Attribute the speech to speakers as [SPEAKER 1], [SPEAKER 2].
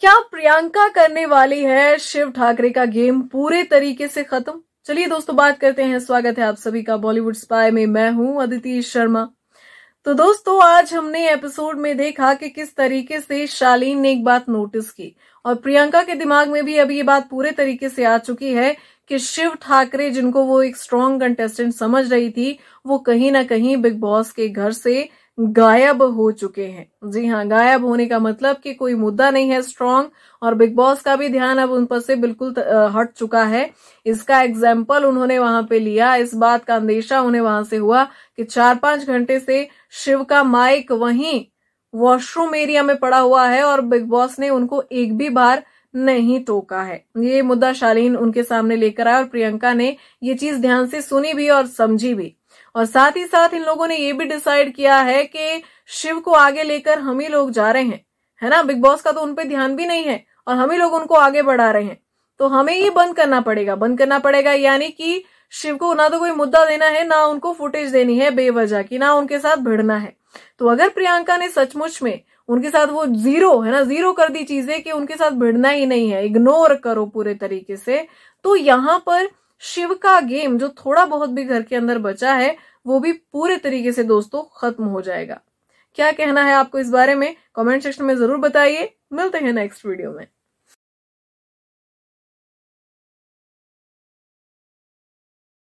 [SPEAKER 1] क्या प्रियंका करने वाली है शिव ठाकरे का गेम पूरे तरीके से खत्म चलिए दोस्तों बात करते हैं स्वागत है आप सभी का बॉलीवुड स्पाई में मैं हूं अदिति शर्मा तो दोस्तों आज हमने एपिसोड में देखा कि किस तरीके से शालीन ने एक बात नोटिस की और प्रियंका के दिमाग में भी अभी ये बात पूरे तरीके से आ चुकी है कि शिव ठाकरे जिनको वो एक स्ट्रांग कंटेस्टेंट समझ रही थी वो कहीं ना कहीं बिग बॉस के घर से गायब हो चुके हैं जी हाँ गायब होने का मतलब कि कोई मुद्दा नहीं है स्ट्रांग और बिग बॉस का भी ध्यान अब उन पर से बिल्कुल हट चुका है इसका एग्जाम्पल उन्होंने वहां पे लिया इस बात का अंदेशा उन्हें वहां से हुआ कि चार पांच घंटे से शिव का माइक वहीं वॉशरूम एरिया में पड़ा हुआ है और बिग बॉस ने उनको एक भी बार नहीं टोका है ये मुद्दा शालीन उनके सामने लेकर आया और प्रियंका ने ये चीज ध्यान से सुनी भी और समझी भी और साथ ही साथ इन लोगों ने ये भी डिसाइड किया है कि शिव को आगे लेकर हम ही लोग जा रहे हैं है ना बिग बॉस का तो उनपे ध्यान भी नहीं है और हम ही लोग उनको आगे बढ़ा रहे हैं तो हमें ये बंद करना पड़ेगा बंद करना पड़ेगा यानी कि शिव को ना तो कोई मुद्दा देना है ना उनको फुटेज देनी है बेवजह की ना उनके साथ भिड़ना है तो अगर प्रियंका ने सचमुच में उनके साथ वो जीरो है ना जीरो कर दी चीजें कि उनके साथ भिड़ना ही नहीं है इग्नोर करो पूरे तरीके से तो यहां पर शिव का गेम जो थोड़ा बहुत भी घर के अंदर बचा है वो भी पूरे तरीके से दोस्तों खत्म हो जाएगा क्या कहना है आपको इस बारे में कमेंट सेक्शन में जरूर बताइए मिलते हैं नेक्स्ट वीडियो में